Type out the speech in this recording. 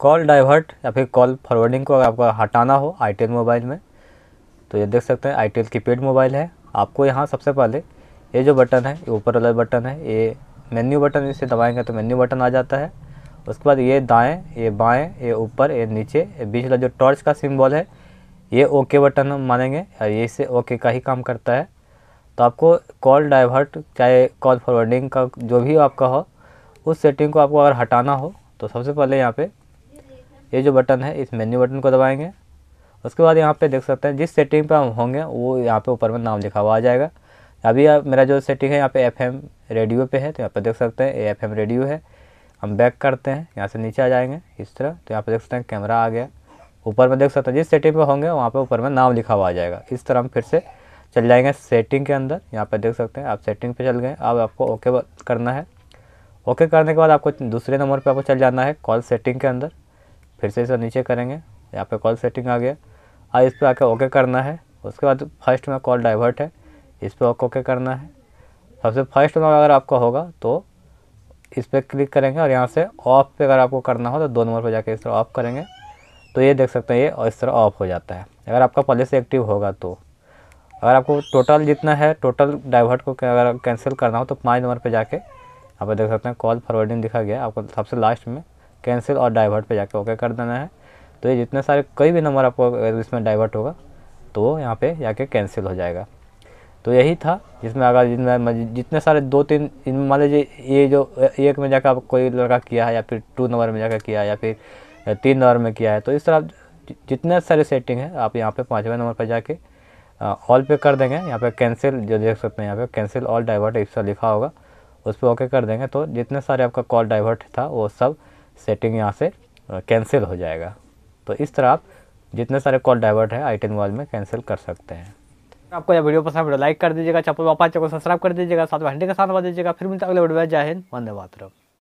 call divert या फिर call forwarding को अगर आपको हटाना हो आई मोबाइल में तो ये देख सकते हैं आई की पेड मोबाइल है आपको यहाँ सबसे पहले ये जो बटन है ये ऊपर वाला बटन है ये मेन्यू बटन इसे दबाएंगे तो मेन्यू बटन आ जाता है उसके बाद ये दाएं ये बाएं ये ऊपर ये नीचे ये बीच वाला जो टॉर्च का सिंबल है ये ओके बटन हम मानेंगे और ये इसे ओके का ही काम करता है तो आपको कॉल डाइवर्ट चाहे कॉल फॉरवर्डिंग का जो भी आपका हो उस सेटिंग को आपको अगर हटाना हो तो सबसे पहले यहाँ पर ये जो बटन है इस मेन्यू बटन को दबाएंगे उसके बाद यहाँ पे देख सकते हैं जिस सेटिंग पे हम होंगे वो यहाँ पे ऊपर में नाम लिखा हुआ आ जाएगा अभी मेरा जो सेटिंग है यहाँ पे एफएम रेडियो पे है तो यहाँ पे देख सकते हैं ए एफएम रेडियो है हम बैक करते हैं यहाँ से नीचे आ जाएंगे इस तरह तो यहाँ पे देख सकते हैं कैमरा आ गया ऊपर में देख सकते हैं जिस सेटिंग पर होंगे वहाँ पर ऊपर में नाम लिखा हुआ आ जाएगा इस तरह हम फिर से चल जाएँगे सेटिंग के अंदर यहाँ पर देख सकते हैं आप सेटिंग पर चल गए अब आपको ओके करना है ओके करने के बाद आपको दूसरे नंबर पर आपको चल जाना है कॉल सेटिंग के अंदर फिर से इसे नीचे करेंगे यहाँ पे कॉल सेटिंग आ गया अब इस पर आके ओके करना है उसके बाद फर्स्ट में कॉल डाइवर्ट है इस पर ओके करना है सबसे फर्स्ट में अगर आपका होगा तो इस पर क्लिक करेंगे और यहाँ से ऑफ पे अगर आपको करना हो तो दो नंबर पर जाके इस तरह ऑफ करेंगे तो ये देख सकते हैं ये और इस तरह ऑफ हो जाता है अगर आपका पहले से एक्टिव होगा तो अगर आपको टोटल जितना है टोटल डाइवर्ट को अगर कैंसिल करना हो तो पाँच नंबर पर जाके यहाँ पर देख सकते हैं कॉल फॉरवर्डिंग दिखा गया आपको सबसे लास्ट में कैंसिल और डाइवर्ट पे जाकर ओके कर देना है तो ये जितने सारे कोई भी नंबर आपको इसमें डाइवर्ट होगा तो वो यहाँ पे जाके कैंसिल हो जाएगा तो यही था जिसमें अगर जिसमें जितने सारे दो तीन इन मान लीजिए ये जो एक में जाकर आप कोई लड़का किया है या फिर टू नंबर में जाकर किया है या फिर तीन नंबर में किया है तो इस तरह जितने सारे सेटिंग है आप यहाँ पर पाँचवें नंबर पर जाके ऑल पे कर देंगे यहाँ पे कैंसिल जो देख सकते हैं यहाँ पे कैंसिल ऑल डाइवर्ट एक लिखा होगा उस पर ओके कर देंगे तो जितने सारे आपका कॉल डाइवर्ट था वो सब सेटिंग यहाँ से कैंसिल हो जाएगा तो इस तरह आप जितने सारे कॉल डाइवर्ट है आई टेन वॉल में कैंसिल कर सकते हैं आपको यह वीडियो पसंद वीडियो लाइक कर दीजिएगा चप्पल वापस को सब्सक्राइब कर दीजिएगा साथ में हंडे का साथ बता दीजिएगा फिर मिलते अगले वीडियो में जय हिंद वंदे मातरम